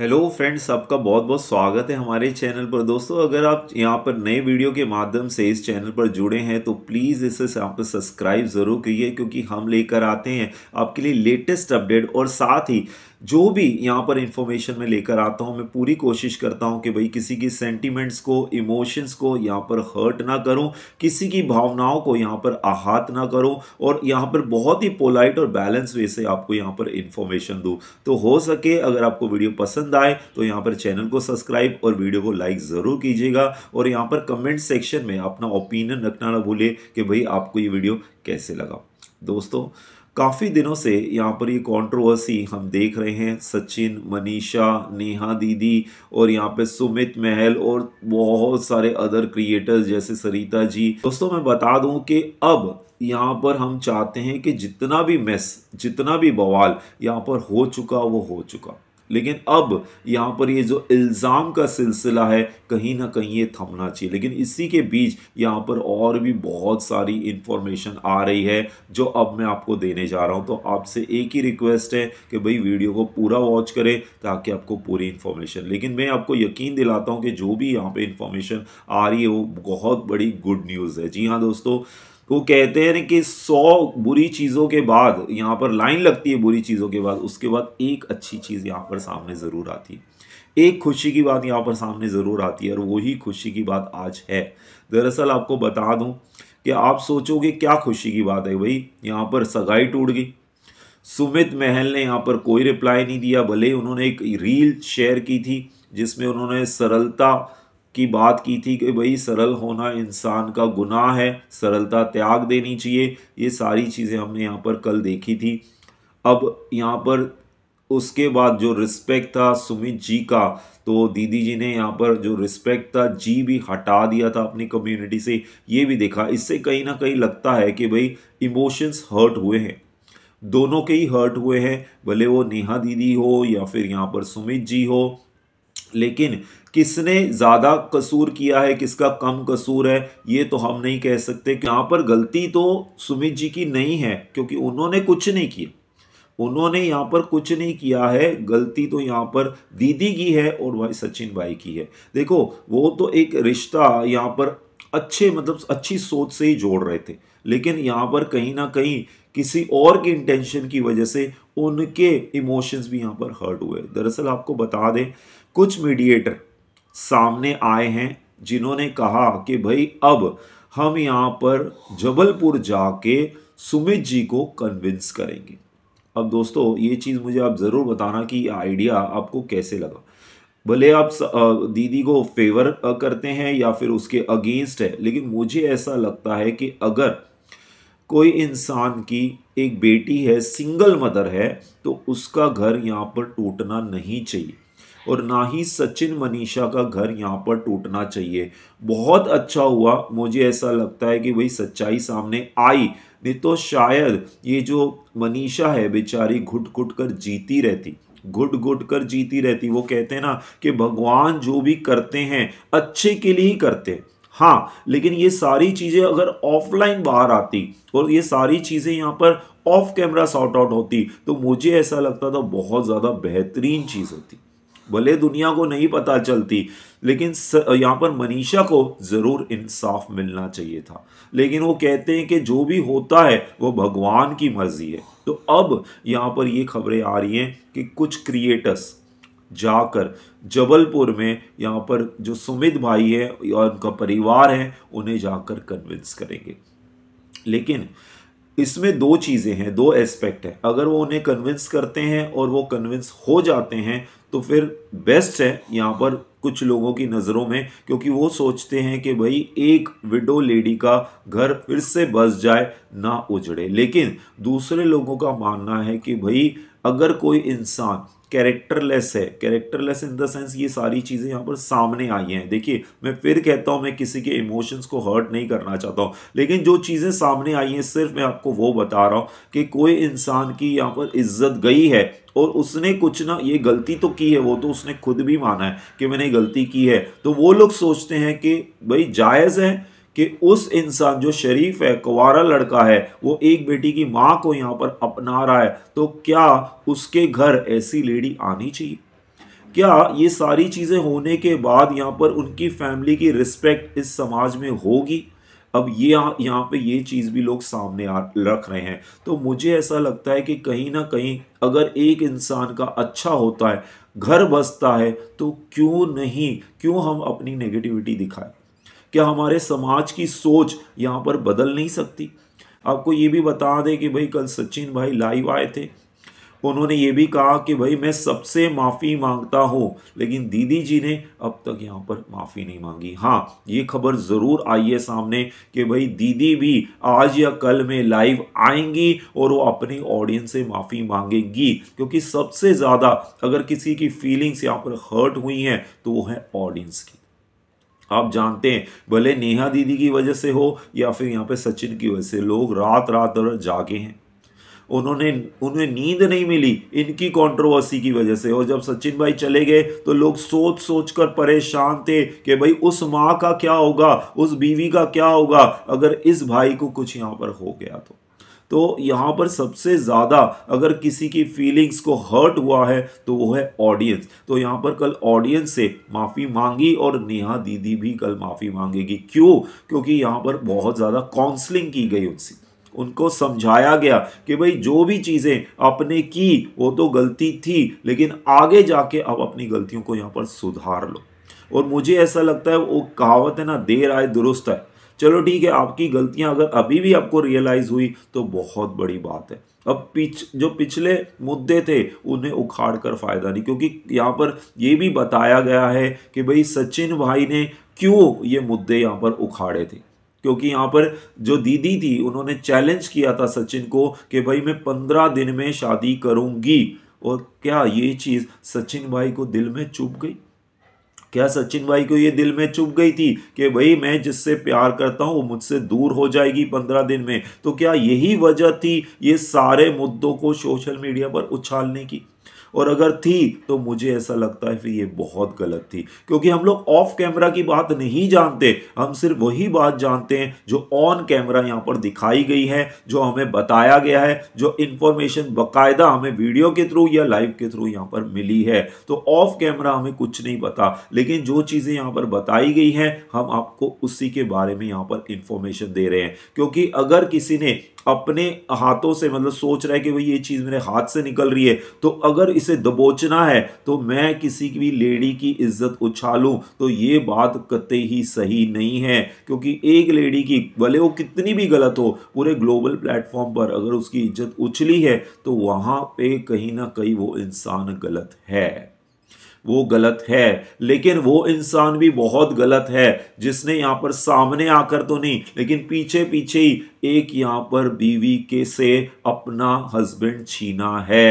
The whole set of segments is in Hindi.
हेलो फ्रेंड्स आपका बहुत बहुत स्वागत है हमारे चैनल पर दोस्तों अगर आप यहाँ पर नए वीडियो के माध्यम से इस चैनल पर जुड़े हैं तो प्लीज़ इसे यहाँ पर सब्सक्राइब ज़रूर करिए क्योंकि हम लेकर आते हैं आपके लिए लेटेस्ट अपडेट और साथ ही जो भी यहाँ पर इंफॉर्मेशन मैं लेकर आता हूँ मैं पूरी कोशिश करता हूँ कि भाई किसी की सेंटिमेंट्स को इमोशंस को यहाँ पर हर्ट ना करूँ किसी की भावनाओं को यहाँ पर आहत ना करूँ और यहाँ पर बहुत ही पोलाइट और बैलेंस वे से आपको यहाँ पर इंफॉर्मेशन दूँ तो हो सके अगर आपको वीडियो पसंद आए तो यहाँ पर चैनल को सब्सक्राइब और वीडियो को लाइक ज़रूर कीजिएगा और यहाँ पर कमेंट सेक्शन में अपना ओपिनियन रखना ना भूलें कि भाई आपको ये वीडियो कैसे लगा दोस्तों काफ़ी दिनों से यहाँ पर ये कंट्रोवर्सी हम देख रहे हैं सचिन मनीषा नेहा दीदी और यहाँ पे सुमित महल और बहुत सारे अदर क्रिएटर्स जैसे सरिता जी दोस्तों मैं बता दूं कि अब यहाँ पर हम चाहते हैं कि जितना भी मेस जितना भी बवाल यहाँ पर हो चुका वो हो चुका लेकिन अब यहाँ पर ये जो इल्ज़ाम का सिलसिला है कहीं ना कहीं ये थमना चाहिए लेकिन इसी के बीच यहाँ पर और भी बहुत सारी इन्फॉर्मेशन आ रही है जो अब मैं आपको देने जा रहा हूँ तो आपसे एक ही रिक्वेस्ट है कि भाई वीडियो को पूरा वॉच करें ताकि आपको पूरी इन्फॉर्मेशन लेकिन मैं आपको यकीन दिलाता हूँ कि जो भी यहाँ पर इन्फॉर्मेशन आ रही है वो बहुत बड़ी गुड न्यूज़ है जी हाँ दोस्तों वो कहते हैं कि सौ बुरी चीज़ों के बाद यहाँ पर लाइन लगती है बुरी चीज़ों के बाद उसके बाद एक अच्छी चीज़ यहाँ पर सामने ज़रूर आती है एक खुशी की बात यहाँ पर सामने ज़रूर आती है और वही खुशी की बात आज है दरअसल आपको बता दूँ कि आप सोचोगे क्या खुशी की बात है भाई यहाँ पर सगाई टूट गई सुमित महल ने यहाँ पर कोई रिप्लाई नहीं दिया भले उन्होंने एक रील शेयर की थी जिसमें उन्होंने सरलता की बात की थी कि भाई सरल होना इंसान का गुनाह है सरलता त्याग देनी चाहिए ये सारी चीज़ें हमने यहाँ पर कल देखी थी अब यहाँ पर उसके बाद जो रिस्पेक्ट था सुमित जी का तो दीदी जी ने यहाँ पर जो रिस्पेक्ट था जी भी हटा दिया था अपनी कम्युनिटी से ये भी देखा इससे कहीं ना कहीं लगता है कि भाई इमोशंस हर्ट हुए हैं दोनों के ही हर्ट हुए हैं भले वो नेहा दीदी हो या फिर यहाँ पर सुमित जी हो लेकिन किसने ज़्यादा कसूर किया है किसका कम कसूर है ये तो हम नहीं कह सकते यहाँ पर गलती तो सुमित जी की नहीं है क्योंकि उन्होंने कुछ नहीं किया उन्होंने यहाँ पर कुछ नहीं किया है गलती तो यहाँ पर दीदी की है और भाई सचिन भाई की है देखो वो तो एक रिश्ता यहाँ पर अच्छे मतलब अच्छी सोच से ही जोड़ रहे थे लेकिन यहाँ पर कहीं ना कहीं किसी और की इंटेंशन की वजह से उनके इमोशंस भी यहाँ पर हर्ट हुए दरअसल आपको बता दें कुछ मीडिएटर सामने आए हैं जिन्होंने कहा कि भाई अब हम यहाँ पर जबलपुर जाके सुमित जी को कन्विंस करेंगे अब दोस्तों ये चीज़ मुझे आप ज़रूर बताना कि ये आइडिया आपको कैसे लगा भले आप दीदी को फेवर करते हैं या फिर उसके अगेंस्ट है लेकिन मुझे ऐसा लगता है कि अगर कोई इंसान की एक बेटी है सिंगल मदर है तो उसका घर यहाँ पर टूटना नहीं चाहिए और ना ही सचिन मनीषा का घर यहाँ पर टूटना चाहिए बहुत अच्छा हुआ मुझे ऐसा लगता है कि भाई सच्चाई सामने आई नहीं तो शायद ये जो मनीषा है बेचारी घुट घुट कर जीती रहती घुट घुट कर जीती रहती वो कहते हैं ना कि भगवान जो भी करते हैं अच्छे के लिए ही करते हैं हाँ लेकिन ये सारी चीज़ें अगर ऑफलाइन बाहर आती और ये सारी चीज़ें यहाँ पर ऑफ कैमरा सॉर्ट आउट होती तो मुझे ऐसा लगता था बहुत ज़्यादा बेहतरीन चीज़ होती भले दुनिया को नहीं पता चलती लेकिन यहाँ पर मनीषा को ज़रूर इंसाफ मिलना चाहिए था लेकिन वो कहते हैं कि जो भी होता है वो भगवान की मर्ज़ी है तो अब यहाँ पर ये खबरें आ रही हैं कि कुछ क्रिएटर्स जाकर जबलपुर में यहाँ पर जो सुमित भाई है और उनका परिवार है उन्हें जाकर कन्विंस करेंगे लेकिन इसमें दो चीज़ें हैं दो एस्पेक्ट है अगर वो उन्हें कन्विंस करते हैं और वो कन्विंस हो जाते हैं तो फिर बेस्ट है यहाँ पर कुछ लोगों की नज़रों में क्योंकि वो सोचते हैं कि भाई एक विडो लेडी का घर फिर से बस जाए ना उजड़े लेकिन दूसरे लोगों का मानना है कि भाई अगर कोई इंसान कैरेक्टरलेस है कैरेक्टरलेस इन द सेंस ये सारी चीज़ें यहाँ पर सामने आई हैं देखिए मैं फिर कहता हूँ मैं किसी के इमोशंस को हर्ट नहीं करना चाहता हूँ लेकिन जो चीज़ें सामने आई हैं सिर्फ मैं आपको वो बता रहा हूँ कि कोई इंसान की यहाँ पर इज्जत गई है और उसने कुछ ना ये गलती तो की है वो तो उसने खुद भी माना है कि मैंने गलती की है तो वो लोग सोचते हैं कि भाई जायज़ है कि उस इंसान जो शरीफ है कुवारा लड़का है वो एक बेटी की माँ को यहाँ पर अपना रहा है तो क्या उसके घर ऐसी लेडी आनी चाहिए क्या ये सारी चीज़ें होने के बाद यहाँ पर उनकी फैमिली की रिस्पेक्ट इस समाज में होगी अब ये यहाँ पे ये चीज़ भी लोग सामने आ रख रहे हैं तो मुझे ऐसा लगता है कि कहीं ना कहीं अगर एक इंसान का अच्छा होता है घर बसता है तो क्यों नहीं क्यों हम अपनी नेगेटिविटी दिखाएं क्या हमारे समाज की सोच यहाँ पर बदल नहीं सकती आपको ये भी बता दें कि भाई कल सचिन भाई लाइव आए थे उन्होंने ये भी कहा कि भाई मैं सबसे माफ़ी मांगता हूँ लेकिन दीदी जी ने अब तक यहाँ पर माफ़ी नहीं मांगी हाँ ये खबर ज़रूर आई है सामने कि भाई दीदी भी आज या कल में लाइव आएंगी और वो अपने ऑडियंस से माफ़ी मांगेंगी क्योंकि सबसे ज़्यादा अगर किसी की फीलिंग्स यहाँ पर हर्ट हुई हैं तो वो है ऑडियंस की आप जानते हैं भले नेहा दीदी की वजह से हो या फिर यहाँ पे सचिन की वजह से लोग रात रात और जागे हैं उन्होंने उन्हें नींद नहीं मिली इनकी कंट्रोवर्सी की वजह से और जब सचिन भाई चले गए तो लोग सोच सोच कर परेशान थे कि भाई उस माँ का क्या होगा उस बीवी का क्या होगा अगर इस भाई को कुछ यहाँ पर हो गया तो तो यहाँ पर सबसे ज़्यादा अगर किसी की फीलिंग्स को हर्ट हुआ है तो वो है ऑडियंस तो यहाँ पर कल ऑडियंस से माफ़ी मांगी और नेहा दीदी भी कल माफ़ी मांगेगी क्यों क्योंकि यहाँ पर बहुत ज़्यादा काउंसलिंग की गई उनसे उनको समझाया गया कि भाई जो भी चीज़ें आपने की वो तो गलती थी लेकिन आगे जाके आप अपनी गलतियों को यहाँ पर सुधार लो और मुझे ऐसा लगता है वो कहावत है ना देर आए दुरुस्त है चलो ठीक है आपकी गलतियां अगर अभी भी आपको रियलाइज़ हुई तो बहुत बड़ी बात है अब पिछ जो पिछले मुद्दे थे उन्हें उखाड़ कर फ़ायदा नहीं क्योंकि यहाँ पर ये भी बताया गया है कि भाई सचिन भाई ने क्यों ये मुद्दे यहाँ पर उखाड़े थे क्योंकि यहाँ पर जो दीदी थी उन्होंने चैलेंज किया था सचिन को कि भाई मैं पंद्रह दिन में शादी करूँगी और क्या ये चीज़ सचिन भाई को दिल में चुभ गई क्या सचिन भाई को ये दिल में चुप गई थी कि भाई मैं जिससे प्यार करता हूँ वो मुझसे दूर हो जाएगी पंद्रह दिन में तो क्या यही वजह थी ये सारे मुद्दों को सोशल मीडिया पर उछालने की और अगर थी तो मुझे ऐसा लगता है फिर ये बहुत गलत थी क्योंकि हम लोग ऑफ कैमरा की बात नहीं जानते हम सिर्फ वही बात जानते हैं जो ऑन कैमरा यहाँ पर दिखाई गई है जो हमें बताया गया है जो इन्फॉर्मेशन बाकायदा हमें वीडियो के थ्रू या लाइव के थ्रू यहाँ पर मिली है तो ऑफ कैमरा हमें कुछ नहीं पता लेकिन जो चीज़ें यहाँ पर बताई गई हैं हम आपको उसी के बारे में यहाँ पर इंफॉर्मेशन दे रहे हैं क्योंकि अगर किसी ने अपने हाथों से मतलब सोच रहा है कि भाई ये चीज़ मेरे हाथ से निकल रही है तो अगर इसे दबोचना है तो मैं किसी भी लेडी की इज्जत उछालूं तो ये बात कते ही सही नहीं है क्योंकि एक लेडी की भले वो कितनी भी गलत हो पूरे ग्लोबल प्लेटफॉर्म पर अगर उसकी इज्जत उछली है तो वहाँ पे कहीं ना कहीं वो इंसान गलत है वो गलत है लेकिन वो इंसान भी बहुत गलत है जिसने यहाँ पर सामने आकर तो नहीं लेकिन पीछे पीछे ही एक यहाँ पर बीवी के से अपना हस्बैंड छीना है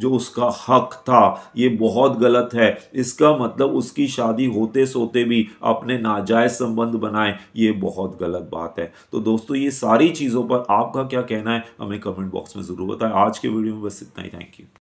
जो उसका हक था ये बहुत गलत है इसका मतलब उसकी शादी होते सोते भी अपने नाजायज संबंध बनाए ये बहुत गलत बात है तो दोस्तों ये सारी चीज़ों पर आपका क्या कहना है हमें कमेंट बॉक्स में ज़रूर बताएं आज के वीडियो में बस इतना ही थैंक यू